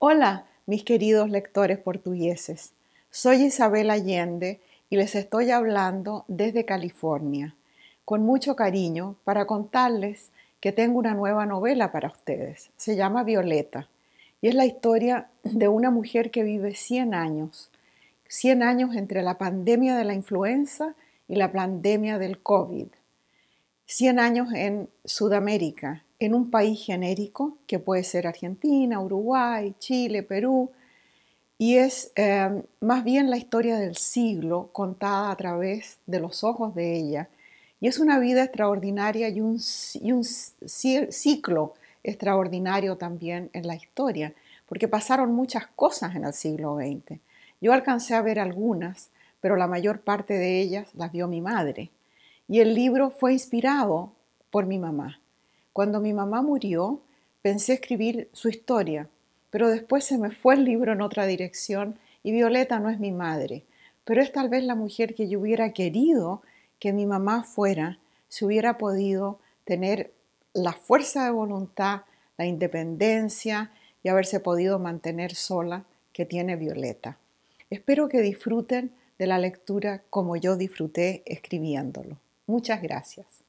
Hola, mis queridos lectores portugueses. Soy Isabel Allende y les estoy hablando desde California, con mucho cariño, para contarles que tengo una nueva novela para ustedes. Se llama Violeta y es la historia de una mujer que vive 100 años, 100 años entre la pandemia de la influenza y la pandemia del COVID, 100 años en Sudamérica, en un país genérico, que puede ser Argentina, Uruguay, Chile, Perú, y es em, más bien la historia del siglo contada a través de los ojos de ella. Y es una vida extraordinaria y y un ciclo extraordinario también en la historia, porque pasaron muchas cosas en el siglo XX. Yo alcancé a ver algunas, pero la mayor parte de ellas las vio mi madre. Y el libro fue inspirado por mi mamá. Cuando mi mamá murió, pensé escribir su historia, pero después se me fue el libro en otra dirección y Violeta no es mi madre, pero es tal vez la mujer que yo hubiera querido que mi mamá fuera si hubiera podido tener la fuerza de voluntad, la independencia y haberse podido mantener sola que tiene Violeta. Espero que disfruten de la lectura como yo disfruté escribiéndolo. Muchas gracias.